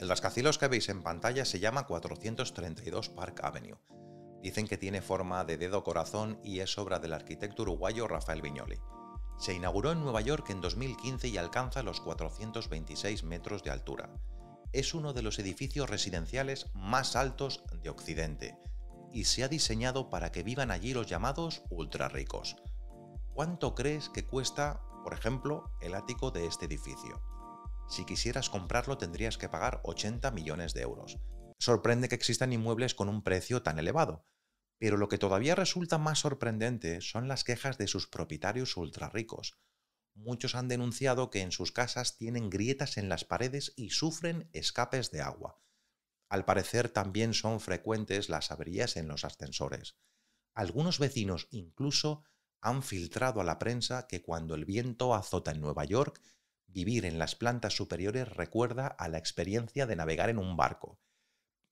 El rascacielos que veis en pantalla se llama 432 Park Avenue. Dicen que tiene forma de dedo corazón y es obra del arquitecto uruguayo Rafael Viñoli. Se inauguró en Nueva York en 2015 y alcanza los 426 metros de altura. Es uno de los edificios residenciales más altos de Occidente y se ha diseñado para que vivan allí los llamados ultra ricos. ¿Cuánto crees que cuesta, por ejemplo, el ático de este edificio? Si quisieras comprarlo tendrías que pagar 80 millones de euros. Sorprende que existan inmuebles con un precio tan elevado, pero lo que todavía resulta más sorprendente son las quejas de sus propietarios ricos. Muchos han denunciado que en sus casas tienen grietas en las paredes y sufren escapes de agua. Al parecer también son frecuentes las averías en los ascensores. Algunos vecinos incluso han filtrado a la prensa que cuando el viento azota en Nueva York, vivir en las plantas superiores recuerda a la experiencia de navegar en un barco.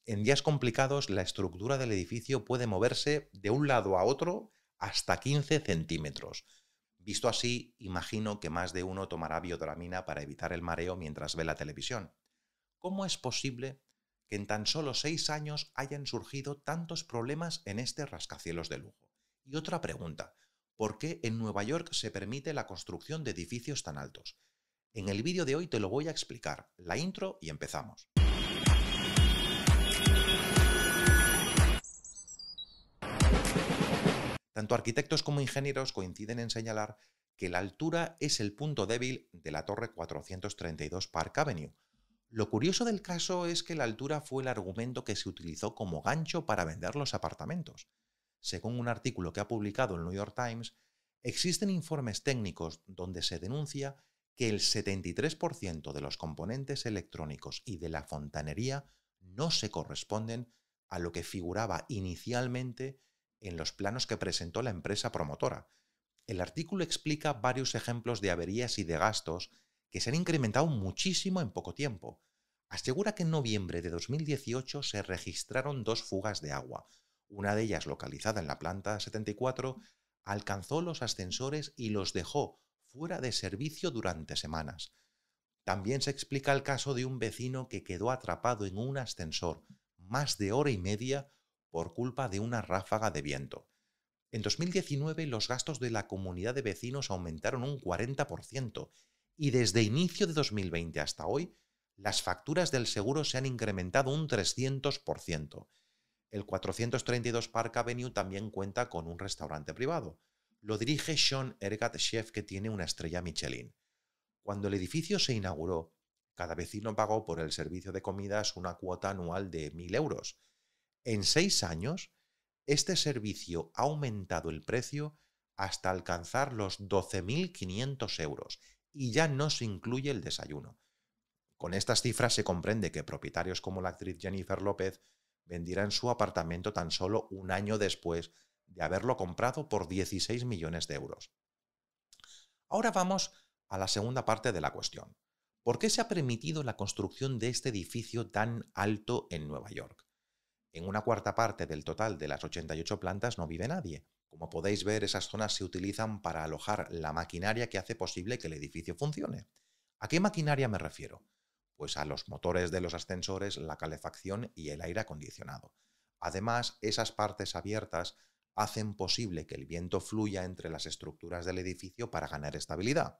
En días complicados, la estructura del edificio puede moverse de un lado a otro hasta 15 centímetros. Visto así, imagino que más de uno tomará biodramina para evitar el mareo mientras ve la televisión. ¿Cómo es posible que en tan solo seis años hayan surgido tantos problemas en este rascacielos de lujo? Y otra pregunta, ¿por qué en Nueva York se permite la construcción de edificios tan altos? En el vídeo de hoy te lo voy a explicar. La intro y empezamos. Tanto arquitectos como ingenieros coinciden en señalar que la altura es el punto débil de la torre 432 Park Avenue. Lo curioso del caso es que la altura fue el argumento que se utilizó como gancho para vender los apartamentos. Según un artículo que ha publicado el New York Times, existen informes técnicos donde se denuncia que el 73% de los componentes electrónicos y de la fontanería no se corresponden a lo que figuraba inicialmente en los planos que presentó la empresa promotora. El artículo explica varios ejemplos de averías y de gastos que se han incrementado muchísimo en poco tiempo. Asegura que en noviembre de 2018 se registraron dos fugas de agua. Una de ellas, localizada en la planta 74, alcanzó los ascensores y los dejó fuera de servicio durante semanas. También se explica el caso de un vecino que quedó atrapado en un ascensor más de hora y media por culpa de una ráfaga de viento. En 2019 los gastos de la comunidad de vecinos aumentaron un 40% y desde inicio de 2020 hasta hoy las facturas del seguro se han incrementado un 300%. El 432 Park Avenue también cuenta con un restaurante privado, lo dirige Sean Ergat Chef, que tiene una estrella Michelin. Cuando el edificio se inauguró, cada vecino pagó por el servicio de comidas una cuota anual de 1.000 euros. En seis años, este servicio ha aumentado el precio hasta alcanzar los 12.500 euros y ya no se incluye el desayuno. Con estas cifras se comprende que propietarios como la actriz Jennifer López vendieran su apartamento tan solo un año después de haberlo comprado por 16 millones de euros. Ahora vamos a la segunda parte de la cuestión. ¿Por qué se ha permitido la construcción de este edificio tan alto en Nueva York? En una cuarta parte del total de las 88 plantas no vive nadie. Como podéis ver, esas zonas se utilizan para alojar la maquinaria que hace posible que el edificio funcione. ¿A qué maquinaria me refiero? Pues a los motores de los ascensores, la calefacción y el aire acondicionado. Además, esas partes abiertas hacen posible que el viento fluya entre las estructuras del edificio para ganar estabilidad.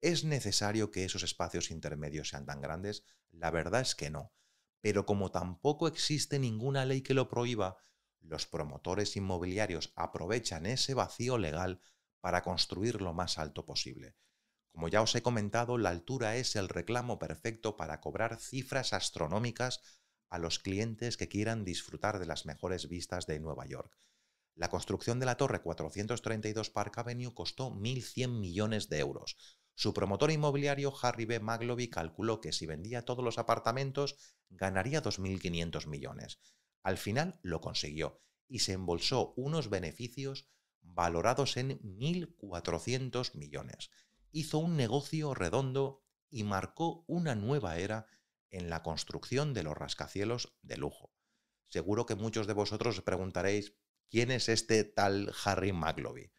¿Es necesario que esos espacios intermedios sean tan grandes? La verdad es que no. Pero como tampoco existe ninguna ley que lo prohíba, los promotores inmobiliarios aprovechan ese vacío legal para construir lo más alto posible. Como ya os he comentado, la altura es el reclamo perfecto para cobrar cifras astronómicas a los clientes que quieran disfrutar de las mejores vistas de Nueva York. La construcción de la torre 432 Park Avenue costó 1.100 millones de euros. Su promotor inmobiliario Harry B. Maglovy calculó que si vendía todos los apartamentos ganaría 2.500 millones. Al final lo consiguió y se embolsó unos beneficios valorados en 1.400 millones. Hizo un negocio redondo y marcó una nueva era en la construcción de los rascacielos de lujo. Seguro que muchos de vosotros os preguntaréis ¿Quién es este tal Harry Maglovy?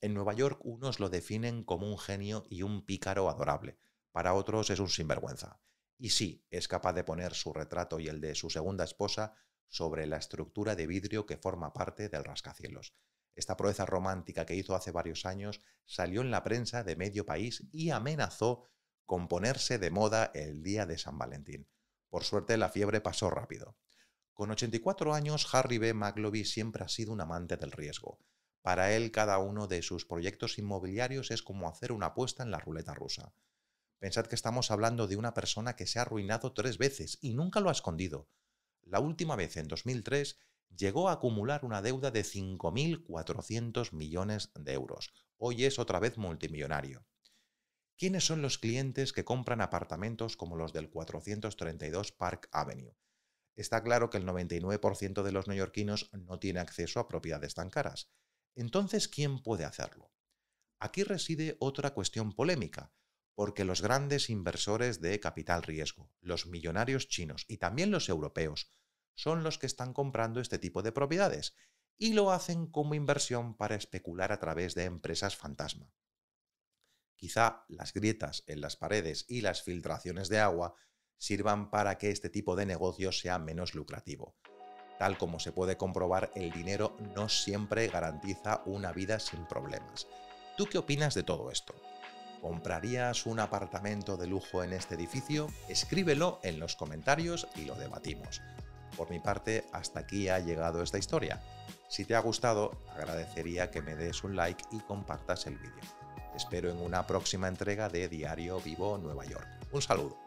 En Nueva York unos lo definen como un genio y un pícaro adorable, para otros es un sinvergüenza. Y sí, es capaz de poner su retrato y el de su segunda esposa sobre la estructura de vidrio que forma parte del rascacielos. Esta proeza romántica que hizo hace varios años salió en la prensa de medio país y amenazó con ponerse de moda el día de San Valentín. Por suerte la fiebre pasó rápido. Con 84 años, Harry B. Mclovy siempre ha sido un amante del riesgo. Para él, cada uno de sus proyectos inmobiliarios es como hacer una apuesta en la ruleta rusa. Pensad que estamos hablando de una persona que se ha arruinado tres veces y nunca lo ha escondido. La última vez, en 2003, llegó a acumular una deuda de 5.400 millones de euros. Hoy es otra vez multimillonario. ¿Quiénes son los clientes que compran apartamentos como los del 432 Park Avenue? está claro que el 99% de los neoyorquinos no tiene acceso a propiedades tan caras. Entonces, ¿quién puede hacerlo? Aquí reside otra cuestión polémica, porque los grandes inversores de capital riesgo, los millonarios chinos y también los europeos, son los que están comprando este tipo de propiedades y lo hacen como inversión para especular a través de empresas fantasma. Quizá las grietas en las paredes y las filtraciones de agua sirvan para que este tipo de negocio sea menos lucrativo. Tal como se puede comprobar, el dinero no siempre garantiza una vida sin problemas. ¿Tú qué opinas de todo esto? ¿Comprarías un apartamento de lujo en este edificio? Escríbelo en los comentarios y lo debatimos. Por mi parte, hasta aquí ha llegado esta historia. Si te ha gustado, agradecería que me des un like y compartas el vídeo. Te espero en una próxima entrega de Diario Vivo Nueva York. Un saludo.